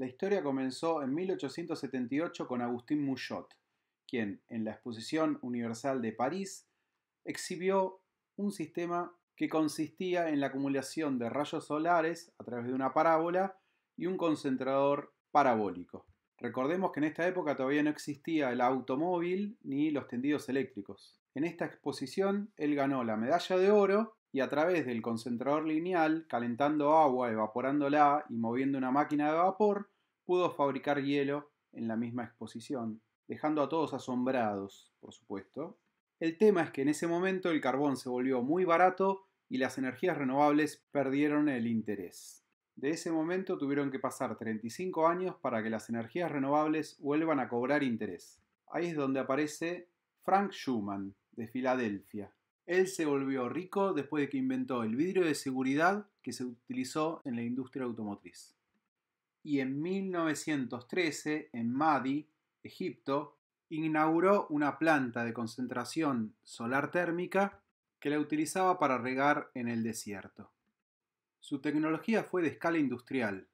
La historia comenzó en 1878 con Agustín Mouchot, quien en la Exposición Universal de París exhibió un sistema que consistía en la acumulación de rayos solares a través de una parábola y un concentrador parabólico. Recordemos que en esta época todavía no existía el automóvil ni los tendidos eléctricos. En esta exposición él ganó la medalla de oro y a través del concentrador lineal, calentando agua, evaporándola y moviendo una máquina de vapor, pudo fabricar hielo en la misma exposición, dejando a todos asombrados, por supuesto. El tema es que en ese momento el carbón se volvió muy barato y las energías renovables perdieron el interés. De ese momento tuvieron que pasar 35 años para que las energías renovables vuelvan a cobrar interés. Ahí es donde aparece Frank Schumann, de Filadelfia, él se volvió rico después de que inventó el vidrio de seguridad que se utilizó en la industria automotriz. Y en 1913, en Madi, Egipto, inauguró una planta de concentración solar térmica que la utilizaba para regar en el desierto. Su tecnología fue de escala industrial.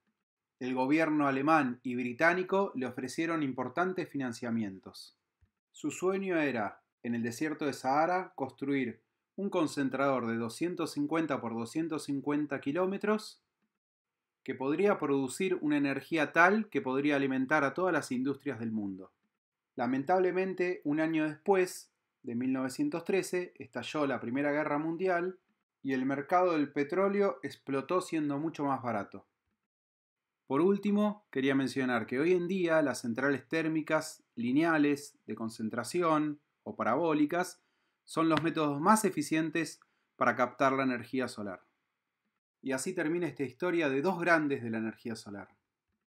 El gobierno alemán y británico le ofrecieron importantes financiamientos. Su sueño era, en el desierto de Sahara, construir un concentrador de 250 por 250 kilómetros que podría producir una energía tal que podría alimentar a todas las industrias del mundo. Lamentablemente, un año después, de 1913, estalló la Primera Guerra Mundial y el mercado del petróleo explotó siendo mucho más barato. Por último, quería mencionar que hoy en día las centrales térmicas lineales, de concentración o parabólicas son los métodos más eficientes para captar la energía solar. Y así termina esta historia de dos grandes de la energía solar.